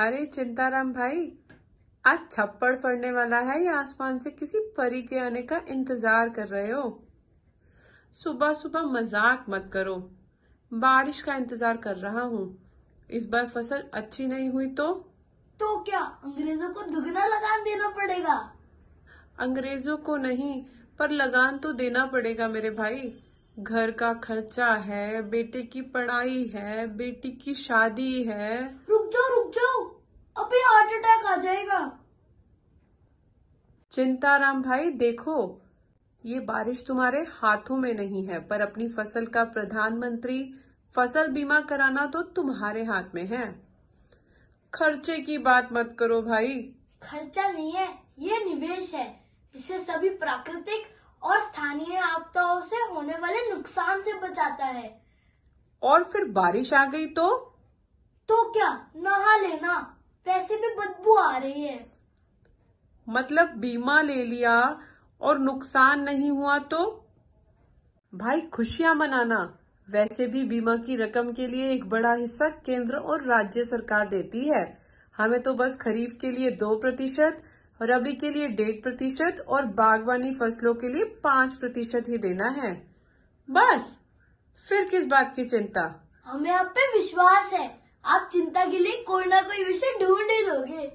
अरे चिंताराम भाई आज छप्पड़ पड़ने वाला है या आसमान से किसी परी के आने का इंतजार कर रहे हो सुबह सुबह मजाक मत करो बारिश का इंतजार कर रहा हूँ इस बार फसल अच्छी नहीं हुई तो तो क्या अंग्रेजों को दुगना लगान देना पड़ेगा अंग्रेजों को नहीं पर लगान तो देना पड़ेगा मेरे भाई घर का खर्चा है बेटे की पढ़ाई है बेटी की शादी है रुक जाओ रुक जाओ अभी हार्ट अटैक आ जाएगा चिंताराम भाई देखो ये बारिश तुम्हारे हाथों में नहीं है पर अपनी फसल का प्रधानमंत्री फसल बीमा कराना तो तुम्हारे हाथ में है खर्चे की बात मत करो भाई खर्चा नहीं है ये निवेश है जिसे सभी प्राकृतिक और स्थानीय आपदाओं से होने वाले नुकसान से बचाता है और फिर बारिश आ गई तो तो क्या नहा लेना वैसे भी बदबू आ रही है मतलब बीमा ले लिया और नुकसान नहीं हुआ तो भाई खुशियां मनाना वैसे भी बीमा की रकम के लिए एक बड़ा हिस्सा केंद्र और राज्य सरकार देती है हमें तो बस खरीफ के लिए दो प्रतिशत रबी के लिए डेढ़ प्रतिशत और बागवानी फसलों के लिए पाँच प्रतिशत ही देना है बस फिर किस बात की चिंता हमें आप पे विश्वास है आप चिंता के लिए कोई ना कोई विषय ढूंढ ही लोगे